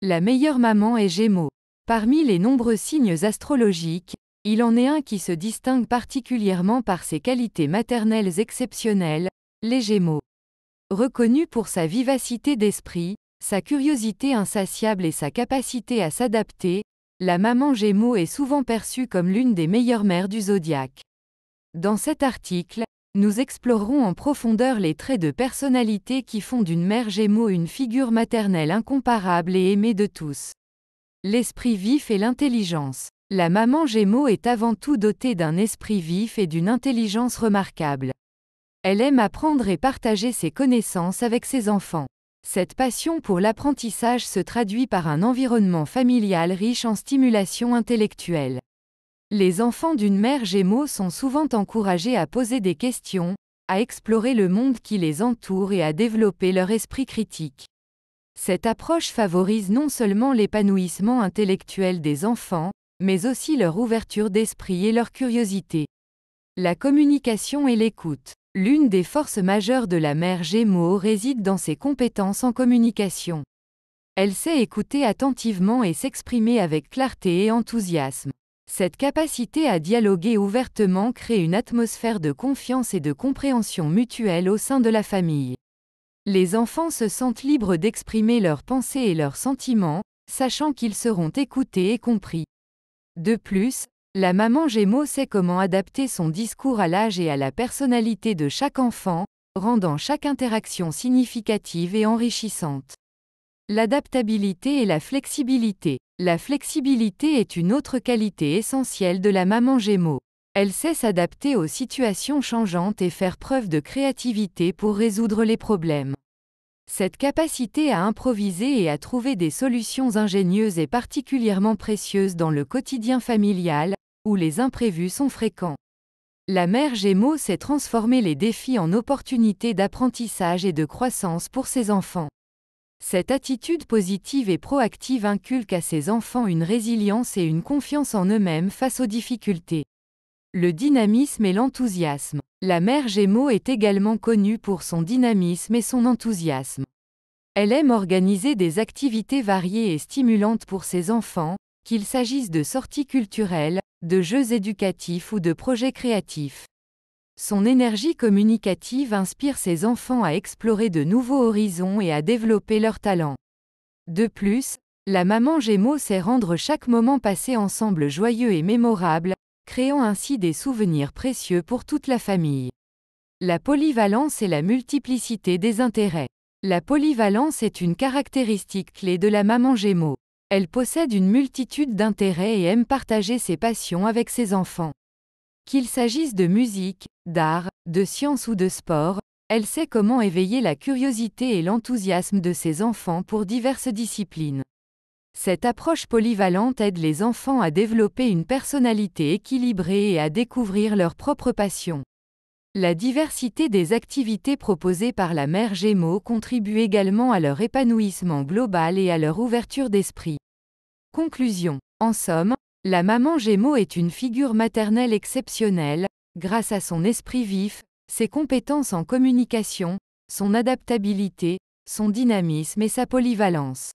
La meilleure maman est Gémeaux. Parmi les nombreux signes astrologiques, il en est un qui se distingue particulièrement par ses qualités maternelles exceptionnelles, les Gémeaux. Reconnue pour sa vivacité d'esprit, sa curiosité insatiable et sa capacité à s'adapter, la maman Gémeaux est souvent perçue comme l'une des meilleures mères du zodiaque. Dans cet article, nous explorerons en profondeur les traits de personnalité qui font d'une mère Gémeaux une figure maternelle incomparable et aimée de tous. L'esprit vif et l'intelligence. La maman Gémeaux est avant tout dotée d'un esprit vif et d'une intelligence remarquable. Elle aime apprendre et partager ses connaissances avec ses enfants. Cette passion pour l'apprentissage se traduit par un environnement familial riche en stimulation intellectuelle. Les enfants d'une mère Gémeaux sont souvent encouragés à poser des questions, à explorer le monde qui les entoure et à développer leur esprit critique. Cette approche favorise non seulement l'épanouissement intellectuel des enfants, mais aussi leur ouverture d'esprit et leur curiosité. La communication et l'écoute. L'une des forces majeures de la mère Gémeaux réside dans ses compétences en communication. Elle sait écouter attentivement et s'exprimer avec clarté et enthousiasme. Cette capacité à dialoguer ouvertement crée une atmosphère de confiance et de compréhension mutuelle au sein de la famille. Les enfants se sentent libres d'exprimer leurs pensées et leurs sentiments, sachant qu'ils seront écoutés et compris. De plus, la maman Gémeaux sait comment adapter son discours à l'âge et à la personnalité de chaque enfant, rendant chaque interaction significative et enrichissante. L'adaptabilité et la flexibilité. La flexibilité est une autre qualité essentielle de la maman Gémeaux. Elle sait s'adapter aux situations changeantes et faire preuve de créativité pour résoudre les problèmes. Cette capacité à improviser et à trouver des solutions ingénieuses est particulièrement précieuse dans le quotidien familial, où les imprévus sont fréquents. La mère Gémeaux sait transformer les défis en opportunités d'apprentissage et de croissance pour ses enfants. Cette attitude positive et proactive inculque à ses enfants une résilience et une confiance en eux-mêmes face aux difficultés. Le dynamisme et l'enthousiasme. La mère Gémeaux est également connue pour son dynamisme et son enthousiasme. Elle aime organiser des activités variées et stimulantes pour ses enfants, qu'il s'agisse de sorties culturelles, de jeux éducatifs ou de projets créatifs. Son énergie communicative inspire ses enfants à explorer de nouveaux horizons et à développer leurs talents. De plus, la maman Gémeaux sait rendre chaque moment passé ensemble joyeux et mémorable, créant ainsi des souvenirs précieux pour toute la famille. La polyvalence et la multiplicité des intérêts. La polyvalence est une caractéristique clé de la maman Gémeaux. Elle possède une multitude d'intérêts et aime partager ses passions avec ses enfants. Qu'il s'agisse de musique, d'art, de science ou de sport, elle sait comment éveiller la curiosité et l'enthousiasme de ses enfants pour diverses disciplines. Cette approche polyvalente aide les enfants à développer une personnalité équilibrée et à découvrir leurs propres passions. La diversité des activités proposées par la mère Gémeaux contribue également à leur épanouissement global et à leur ouverture d'esprit. Conclusion. En somme, la maman Gémeaux est une figure maternelle exceptionnelle, grâce à son esprit vif, ses compétences en communication, son adaptabilité, son dynamisme et sa polyvalence.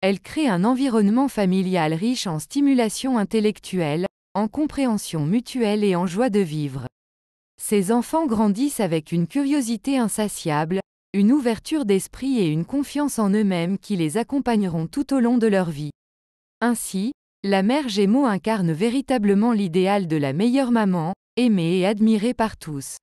Elle crée un environnement familial riche en stimulation intellectuelle, en compréhension mutuelle et en joie de vivre. Ses enfants grandissent avec une curiosité insatiable, une ouverture d'esprit et une confiance en eux-mêmes qui les accompagneront tout au long de leur vie. Ainsi, la mère Gémeaux incarne véritablement l'idéal de la meilleure maman, aimée et admirée par tous.